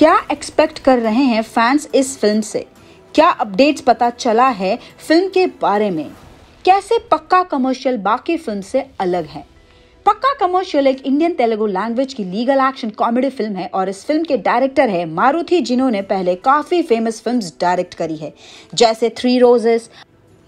क्या एक्सपेक्ट कर रहे हैं फैंस इस फिल्म से क्या अपडेट्स पता चला है फिल्म के बारे में कैसे पक्का कमर्शियल बाकी फिल्म से अलग है पक्का कमर्शियल एक इंडियन तेलुगु लैंग्वेज की लीगल एक्शन कॉमेडी फिल्म है और इस फिल्म के डायरेक्टर है मारुथी जिन्होंने पहले काफी फेमस फिल्म्स डायरेक्ट करी है जैसे थ्री रोजेस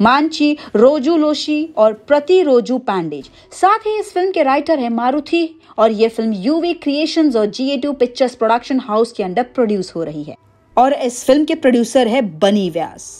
मानची रोजू लोशी और प्रति रोजू पैंडेज साथ ही इस फिल्म के राइटर है मारुथी और ये फिल्म यूवी क्रिएशंस और जी पिक्चर्स प्रोडक्शन हाउस के अंडर प्रोड्यूस हो रही है और इस फिल्म के प्रोड्यूसर है बनी व्यास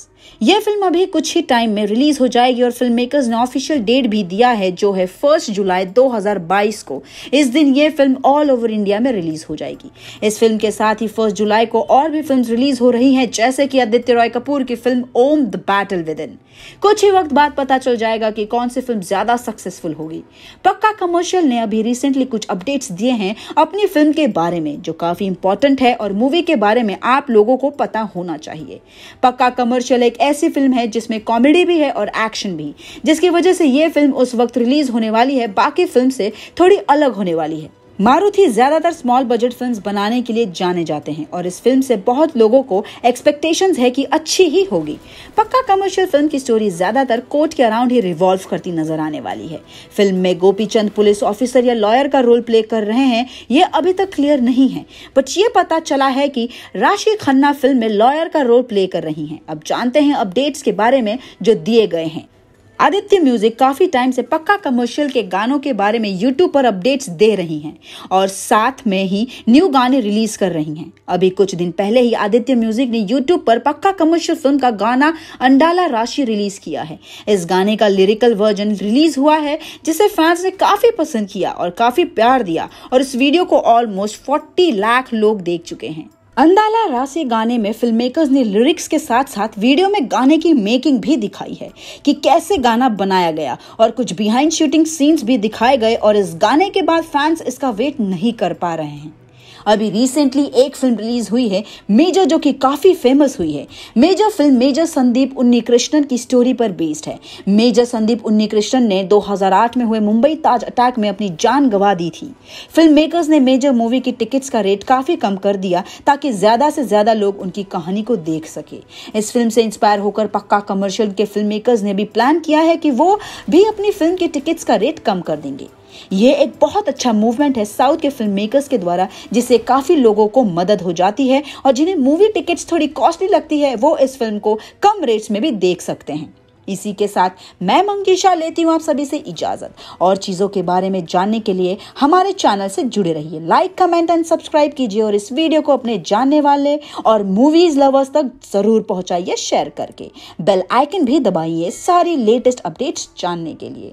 यह फिल्म अभी कुछ ही टाइम में रिलीज हो जाएगी और फिल्म मेकर्स ने ऑफिशियल डेट भी दिया है जो है फर्स्ट जुलाई 2022 को इस दिन यह फिल्म ऑल ओवर इंडिया में रिलीज हो जाएगी इस फिल्म के साथ ही फर्स्ट जुलाई को और भी फिल्म रिलीज हो रही है जैसे की आदित्य रॉय कपूर की film Om the battle within कुछ ही वक्त बाद पता चल जाएगा की कौन सी फिल्म ज्यादा सक्सेसफुल होगी पक्का कमर्शियल ने अभी रिसेंटली कुछ अपडेट्स दिए हैं अपनी फिल्म के बारे में जो काफी इंपॉर्टेंट है और मूवी के बारे में आप लोगों को पता होना चाहिए पक्का कमर्शियल एक ऐसी फिल्म है जिसमें कॉमेडी भी है और एक्शन भी जिसकी वजह से ये फिल्म उस वक्त रिलीज होने वाली है बाकी फिल्म से थोड़ी अलग होने वाली है मारुति ज्यादातर स्मॉल बजट फिल्म्स बनाने के लिए जाने जाते हैं और इस फिल्म से बहुत लोगों को एक्सपेक्टेशंस है कि अच्छी ही होगी पक्का कमर्शियल फिल्म की स्टोरी ज्यादातर कोर्ट के अराउंड ही रिवॉल्व करती नजर आने वाली है फिल्म में गोपी चंद पुलिस ऑफिसर या लॉयर का रोल प्ले कर रहे हैं ये अभी तक क्लियर नहीं है बट ये पता चला है कि राशि खन्ना फिल्म में लॉयर का रोल प्ले कर रही हैं अब जानते हैं अपडेट्स के बारे में जो दिए गए हैं आदित्य म्यूजिक काफी टाइम से पक्का कमर्शियल के गानों के बारे में यूट्यूब पर अपडेट्स दे रही हैं और साथ में ही न्यू गाने रिलीज कर रही हैं अभी कुछ दिन पहले ही आदित्य म्यूजिक ने यूट्यूब पर पक्का कमर्शियल फिल्म का गाना अंडाला राशि रिलीज किया है इस गाने का लिरिकल वर्जन रिलीज हुआ है जिसे फैंस ने काफी पसंद किया और काफी प्यार दिया और इस वीडियो को ऑलमोस्ट फोर्टी लाख लोग देख चुके हैं अंदाला रा गाने में फिल्म मेकर्स ने लिरिक्स के साथ साथ वीडियो में गाने की मेकिंग भी दिखाई है कि कैसे गाना बनाया गया और कुछ बिहाइंड शूटिंग सीन्स भी दिखाए गए और इस गाने के बाद फैंस इसका वेट नहीं कर पा रहे हैं अभी रिसेंटली एक फिल्म रिलीज हुई है मेजर जो कि काफी फेमस हुई है Major film Major Sandeep Krishnan की स्टोरी पर बेस्ड है मेजर संदीप कृष्णन ने 2008 में हुए मुंबई ताज अटैक में अपनी जान गवा दी थी फिल्म मेकर्स ने मेजर मूवी की टिकट्स का रेट काफी कम कर दिया ताकि ज्यादा से ज्यादा लोग उनकी कहानी को देख सके इस फिल्म से इंस्पायर होकर पक्का कमर्शियल के फिल्म मेकर्स ने भी प्लान किया है कि वो भी अपनी फिल्म की टिकट्स का रेट कम कर देंगे ये एक बहुत अच्छा मूवमेंट है साउथ के फिल्म मेकर्स के द्वारा जिससे काफ़ी लोगों को मदद हो जाती है और जिन्हें मूवी टिकट्स थोड़ी कॉस्टली लगती है वो इस फिल्म को कम रेट्स में भी देख सकते हैं इसी के साथ मैं मंगीशा लेती हूँ आप सभी से इजाज़त और चीज़ों के बारे में जानने के लिए हमारे चैनल से जुड़े रहिए लाइक कमेंट एंड सब्सक्राइब कीजिए और इस वीडियो को अपने जानने वाले और मूवीज़ लवर्स तक ज़रूर पहुंचाइए शेयर करके बेल आइकन भी दबाइए सारी लेटेस्ट अपडेट्स जानने के लिए